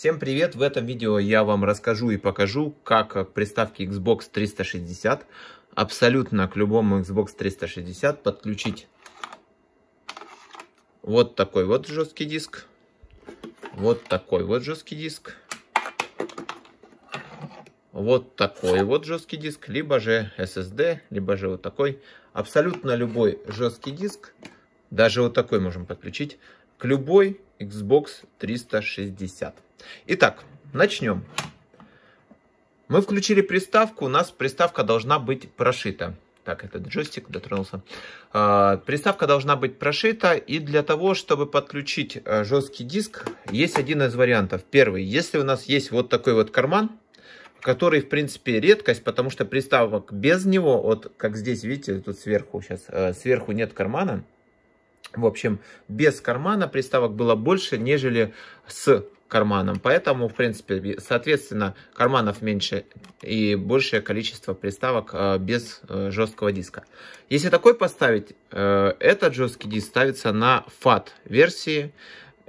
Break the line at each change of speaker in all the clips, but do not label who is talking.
Всем привет! В этом видео я вам расскажу и покажу, как к приставке Xbox 360 абсолютно к любому Xbox 360 подключить вот такой вот жесткий диск, вот такой вот жесткий диск, вот такой вот жесткий диск, либо же SSD, либо же вот такой. Абсолютно любой жесткий диск, даже вот такой можем подключить, к любой Xbox 360. Итак, начнем. Мы включили приставку, у нас приставка должна быть прошита. Так, этот джойстик дотронулся. А, приставка должна быть прошита, и для того, чтобы подключить э, жесткий диск, есть один из вариантов. Первый, если у нас есть вот такой вот карман, который, в принципе, редкость, потому что приставок без него, вот как здесь, видите, тут сверху сейчас, э, сверху нет кармана. В общем, без кармана приставок было больше, нежели с карманам. Поэтому, в принципе, соответственно, карманов меньше и большее количество приставок э, без э, жесткого диска. Если такой поставить, э, этот жесткий диск ставится на FAT версии.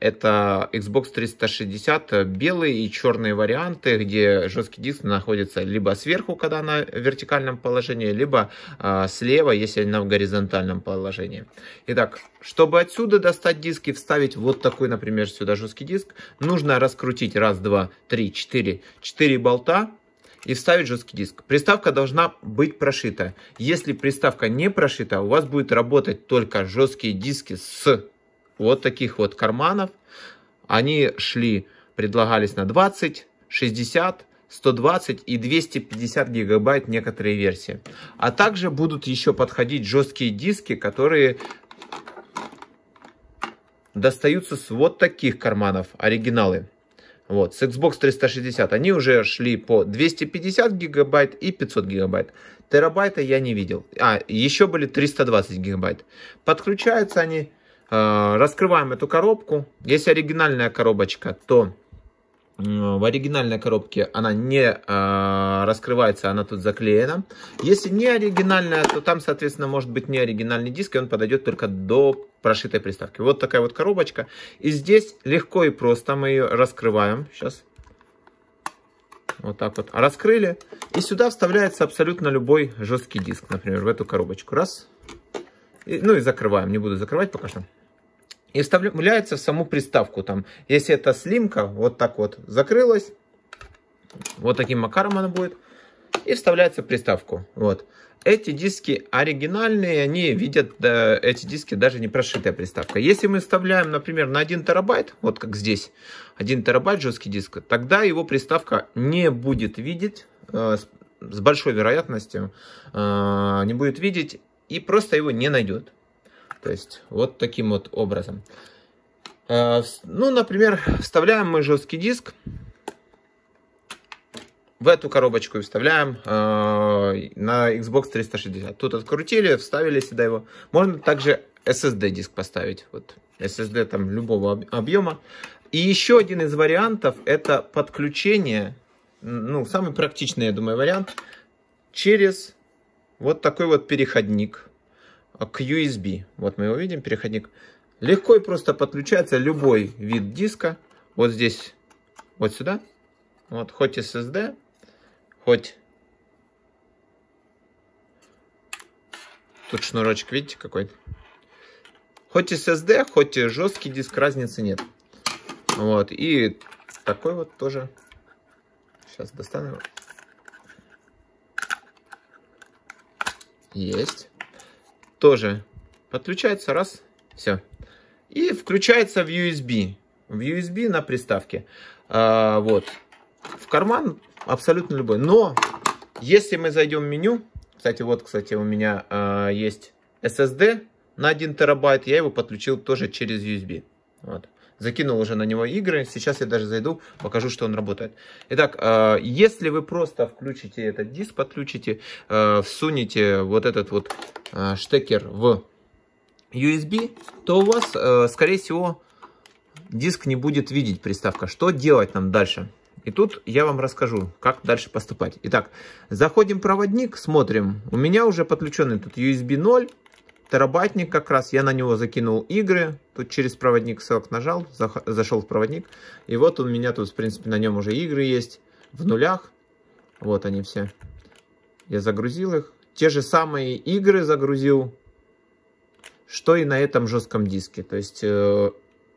Это Xbox 360, э, белые и черные варианты, где жесткий диск находится либо сверху, когда на вертикальном положении, либо э, слева, если она в горизонтальном положении. Итак, чтобы отсюда достать диск и вставить вот такой, например, сюда жесткий диск, нужно раскрутить раз, два, три, четыре, четыре болта и вставить жесткий диск. Приставка должна быть прошита. Если приставка не прошита, у вас будет работать только жесткие диски с вот таких вот карманов. Они шли, предлагались на 20, 60, 120 и 250 гигабайт некоторые версии. А также будут еще подходить жесткие диски, которые достаются с вот таких карманов, оригиналы. Вот, с Xbox 360 они уже шли по 250 гигабайт и 500 гигабайт. Терабайта я не видел. А, еще были 320 гигабайт. Подключаются они Э, раскрываем эту коробку. Если оригинальная коробочка, то в оригинальной коробке она не э, раскрывается, она тут заклеена. Если не оригинальная, то там, соответственно, может быть не оригинальный диск, и он подойдет только до прошитой приставки. Вот такая вот коробочка. И здесь легко и просто мы ее раскрываем. Сейчас. Вот так вот. Раскрыли. И сюда вставляется абсолютно любой жесткий диск, например, в эту коробочку. Раз. И, ну и закрываем. Не буду закрывать пока что и вставляется в саму приставку. Там, если это слимка, вот так вот закрылась, вот таким макаром она будет, и вставляется в приставку. Вот. Эти диски оригинальные, они видят э, эти диски даже не прошитая приставка. Если мы вставляем, например, на 1 терабайт, вот как здесь, 1 терабайт жесткий диск, тогда его приставка не будет видеть, э, с большой вероятностью э, не будет видеть и просто его не найдет. То есть вот таким вот образом. Э, ну, например, вставляем мы жесткий диск. В эту коробочку и вставляем э, на Xbox 360. Тут открутили, вставили сюда его. Можно также SSD диск поставить. Вот SSD там любого объема. И еще один из вариантов это подключение, ну, самый практичный, я думаю, вариант, через вот такой вот переходник. А к USB. Вот мы его видим, переходник. Легко и просто подключается любой вид диска. Вот здесь, вот сюда. Вот, хоть SSD, хоть... Тут шнурочек, видите, какой-то. Хоть SSD, хоть жесткий диск, разницы нет. Вот, и такой вот тоже. Сейчас достану. Есть тоже подключается, раз, все. И включается в USB, в USB на приставке. А, вот, в карман абсолютно любой. Но если мы зайдем в меню, кстати, вот, кстати, у меня а, есть SSD на 1 терабайт, я его подключил тоже через USB. Вот. Закинул уже на него игры. Сейчас я даже зайду, покажу, что он работает. Итак, э, если вы просто включите этот диск, подключите, э, всунете вот этот вот э, штекер в USB, то у вас, скорее всего, диск не будет видеть приставка. Что делать нам дальше? И тут я вам расскажу, как дальше поступать. Итак, заходим в проводник, смотрим. У меня уже подключенный тут USB 0, терабайтник как раз, я на него закинул игры, тут через проводник ссылок нажал, зашел в проводник, и вот у меня тут, в принципе, на нем уже игры есть в нулях, вот они все. Я загрузил их, те же самые игры загрузил, что и на этом жестком диске. То есть э,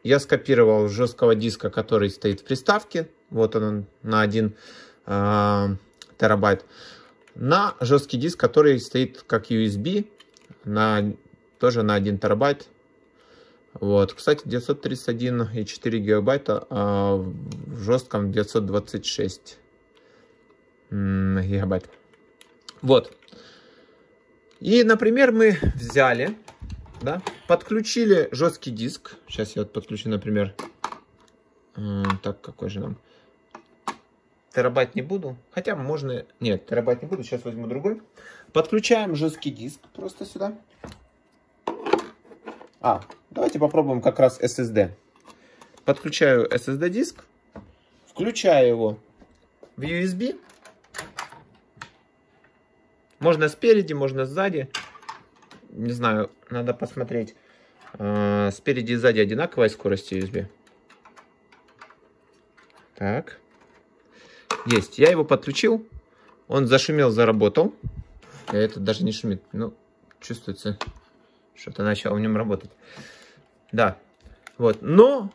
я скопировал с жесткого диска, который стоит в приставке, вот он на 1 э, а, терабайт, на жесткий диск, который стоит как USB на тоже на 1 терабайт. Вот, кстати, 931 и 4 гигабайта, а в жестком 926 гигабайт. Вот. И, например, мы взяли, да, подключили жесткий диск. Сейчас я подключу, например, а, так, какой же нам? Терабайт не буду. Хотя можно... Нет, терабайт не буду. Сейчас возьму другой. Подключаем жесткий диск просто сюда. А, давайте попробуем как раз SSD. Подключаю SSD диск, включаю его в USB. Можно спереди, можно сзади. Не знаю, надо посмотреть. А, спереди и сзади одинаковая скорость USB. Так. Есть. Я его подключил. Он зашумел, заработал. Это даже не шумит. Ну, чувствуется что-то начало в нем работать. Да. Вот. Но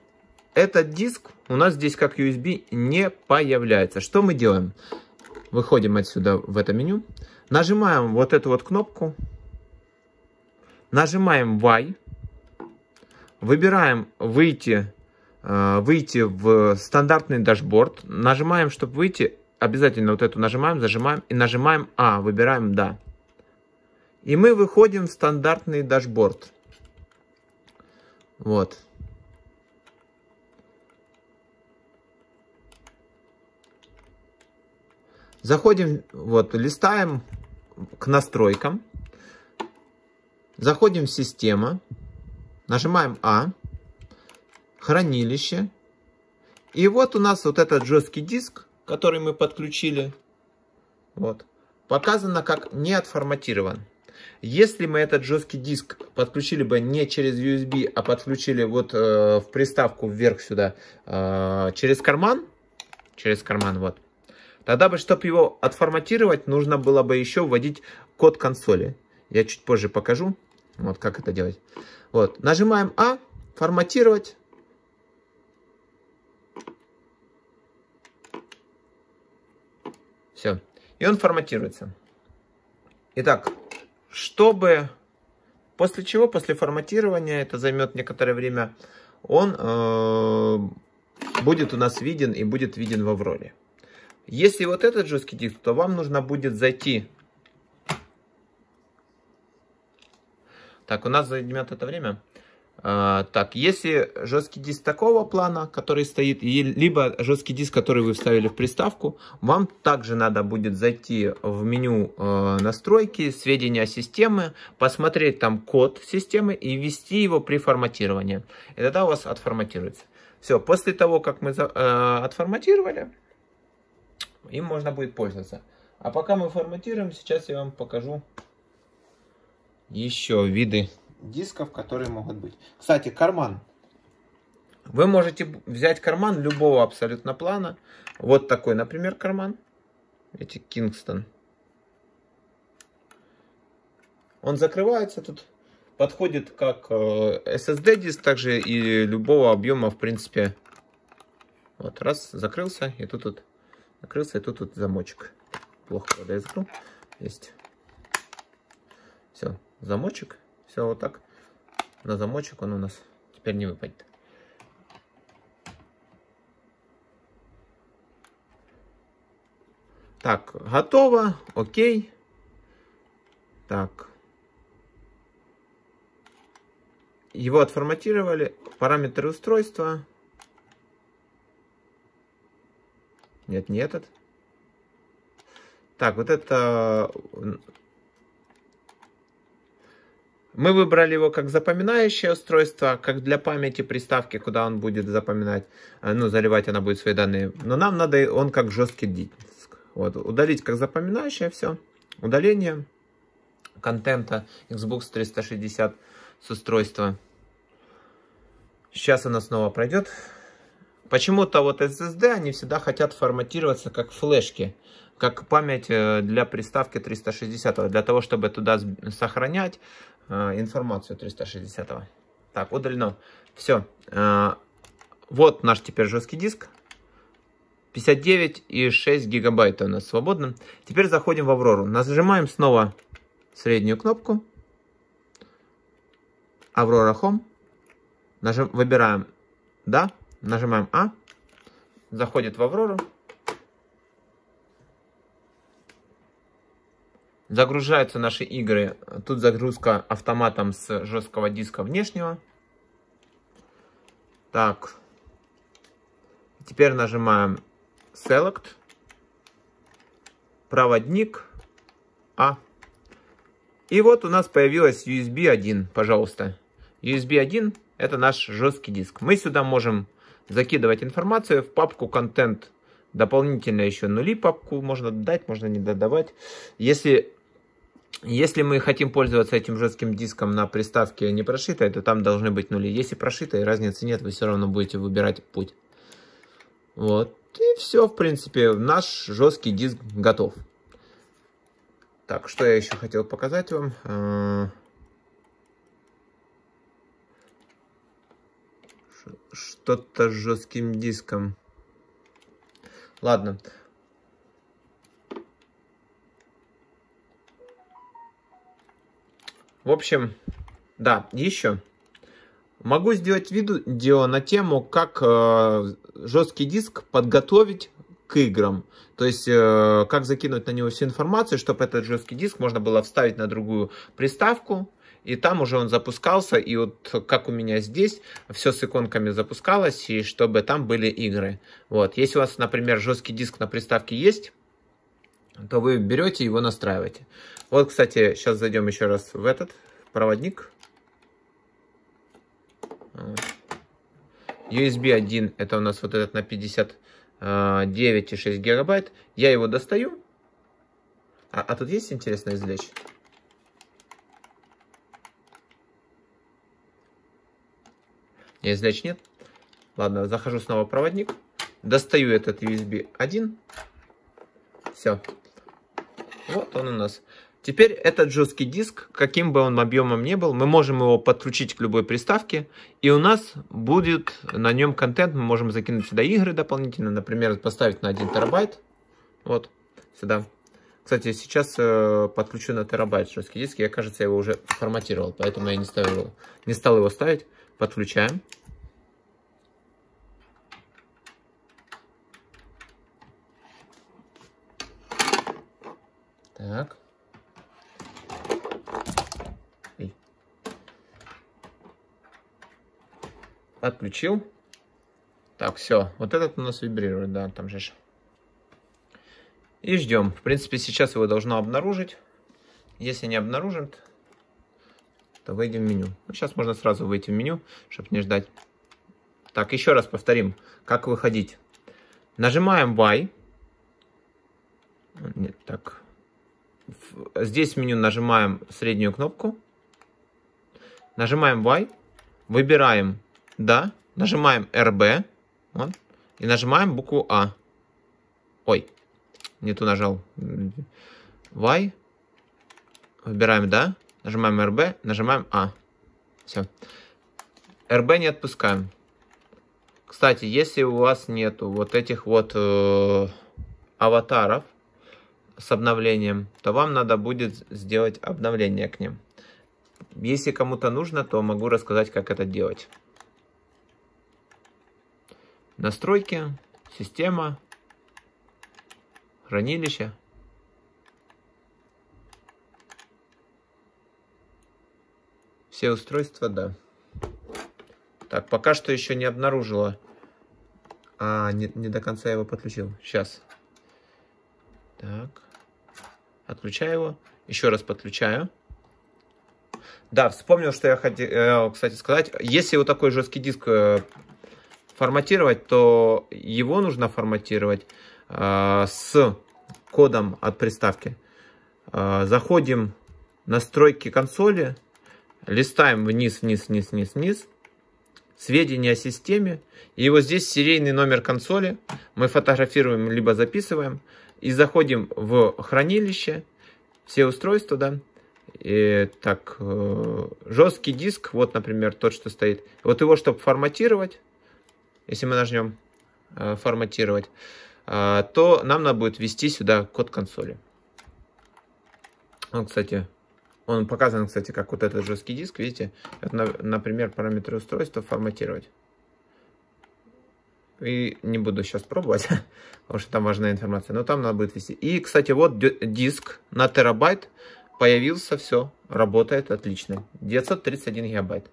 этот диск у нас здесь как USB не появляется. Что мы делаем? Выходим отсюда в это меню. Нажимаем вот эту вот кнопку. Нажимаем Y. Выбираем выйти, э, выйти в стандартный дашборд. Нажимаем, чтобы выйти, обязательно вот эту нажимаем, зажимаем и нажимаем А, выбираем «Да». И мы выходим в стандартный дашборд. Вот. Заходим, вот, листаем к настройкам. Заходим в система. Нажимаем А. Хранилище. И вот у нас вот этот жесткий диск, который мы подключили. Вот. Показано, как не отформатирован. Если мы этот жесткий диск подключили бы не через USB, а подключили вот э, в приставку вверх сюда, э, через карман, через карман, вот, тогда бы, чтобы его отформатировать, нужно было бы еще вводить код консоли. Я чуть позже покажу, вот как это делать. Вот, нажимаем А, форматировать. Все. И он форматируется. Итак, чтобы... После чего, после форматирования, это займет некоторое время, он э, будет у нас виден и будет виден в Авроре. Если вот этот жесткий диск, то вам нужно будет зайти. Так, у нас займет это время. А, так, если жесткий диск такого плана, который стоит, либо жесткий диск, который вы вставили в приставку, вам также надо будет зайти в меню э, настройки, сведения системы, посмотреть там код системы и ввести его при форматировании. И тогда у вас отформатируется. Все, после того, как мы э, отформатировали, им можно будет пользоваться. А пока мы форматируем, сейчас я вам покажу еще виды дисков, которые могут быть. Кстати, карман. Вы можете взять карман любого абсолютно плана. Вот такой, например, карман. Эти Кингстон. Он закрывается тут. Подходит как э, SSD диск, также и любого объема, в принципе. Вот, раз, закрылся, и тут тут закрылся, и тут тут замочек. Плохо, когда я закрыл. Есть. Все, замочек. Все вот так. На замочек он у нас теперь не выпадет. Так, готово. Окей. Так. Его отформатировали. Параметры устройства. Нет, не этот. Так, вот это э, мы выбрали его как запоминающее устройство, как для памяти приставки, куда он будет запоминать, э, ну, заливать она будет свои данные. Но нам надо он как жесткий диск. Вот, удалить как запоминающее, все. Удаление контента Xbox 360 с устройства. Сейчас она снова пройдет. Почему-то вот SSD, они всегда хотят форматироваться как флешки как память э, для приставки 360, для того, чтобы туда сохранять э, информацию 360. Так, удалено. Все. Э, вот наш теперь жесткий диск. 59,6 гигабайта у нас свободно. Теперь заходим в Аврору. Нажимаем снова среднюю кнопку. Аврора Home. Нажим, выбираем «Да». Нажимаем «А». Заходит в Аврору. Загружаются наши игры. Тут загрузка автоматом с жесткого диска внешнего. Так. Теперь нажимаем Select. Проводник. А. И вот у нас появилась USB 1, пожалуйста. USB 1 это наш жесткий диск. Мы сюда можем закидывать информацию в папку контент. Дополнительно еще нули папку можно дать, можно не додавать. Если если мы хотим пользоваться этим жестким диском на приставке не прошитой, то там должны быть нули. Если прошитая, разницы нет, вы все равно будете выбирать путь. Вот. И все, в принципе, наш жесткий диск готов. Так, что я еще хотел показать вам? А, что-то с жестким диском. Ладно. В общем, да, еще. Могу сделать видео на тему, как э, жесткий диск подготовить к играм. То есть, э, как закинуть на него всю информацию, чтобы этот жесткий диск можно было вставить на другую приставку. И там уже он запускался, и вот как у меня здесь, все с иконками запускалось, и чтобы там были игры. Вот, если у вас, например, жесткий диск на приставке есть, то вы берете его настраиваете. Вот, кстати, сейчас зайдем еще раз в этот проводник. USB 1, это у нас вот этот на 59,6 э, гигабайт. Я его достаю. А, а тут есть интересно извлечь? не извлечь нет. Ладно, захожу снова в проводник. Достаю этот USB 1. Все. Вот он у нас. Теперь этот жесткий диск, каким бы он объемом ни был, мы можем его подключить к любой приставке, и у нас будет на нем контент, мы можем закинуть сюда игры дополнительно, например, поставить на 1 терабайт, вот, сюда. Кстати, сейчас э, подключу на терабайт жесткий диск, я, кажется, его уже форматировал, поэтому я не, ставил, не стал его ставить. Подключаем. Так. Эй. Отключил. Так, все. Вот этот у нас вибрирует, да, там же. И ждем. В принципе, сейчас его должно обнаружить. Если не обнаружит, то выйдем в меню. Ну, сейчас можно сразу выйти в меню, чтобы не ждать. Так, еще раз повторим, как выходить. Нажимаем Y. Нет, так, Здесь в меню нажимаем среднюю кнопку, нажимаем Y, выбираем «Да», нажимаем Rb, вот, и нажимаем букву «А». Ой, не ту нажал. Y, выбираем «Да», нажимаем Rb, нажимаем «А». Все. Rb не отпускаем. Кстати, если у вас нету вот этих вот э, аватаров, с обновлением, то вам надо будет сделать обновление к ним. Если кому-то нужно, то могу рассказать, как это делать. Настройки, система, хранилище. Все устройства, да. Так, пока что еще не обнаружила. А, не, не до конца его подключил. Сейчас. Так. Отключаю его. Еще раз подключаю. Да, вспомнил, что я хотел, э, кстати, сказать. Если вот такой жесткий диск э, форматировать, то его нужно форматировать э, с кодом от приставки. Э, заходим в настройки консоли, листаем вниз, вниз, вниз, вниз, вниз. Сведения о системе. И вот здесь серийный номер консоли. Мы фотографируем, либо записываем. И заходим в хранилище, все устройства, да. И, так, э, жесткий диск, вот, например, тот, что стоит. Вот его, чтобы форматировать, если мы нажмем э, форматировать, э, то нам надо будет ввести сюда код консоли. Он, кстати, он показан, кстати, как вот этот жесткий диск, видите? это, например, параметры устройства форматировать. И не буду сейчас пробовать, потому что там важная информация. Но там надо будет вести. И, кстати, вот диск на терабайт появился. Все, работает отлично. 931 гигабайт.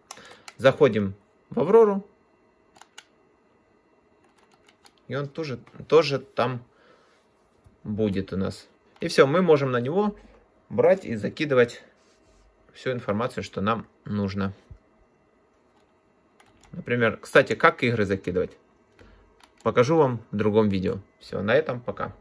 Заходим в Аврору. И он тоже, тоже там будет у нас. И все, мы можем на него брать и закидывать всю информацию, что нам нужно. Например, кстати, как игры закидывать? покажу вам в другом видео. Все, на этом пока.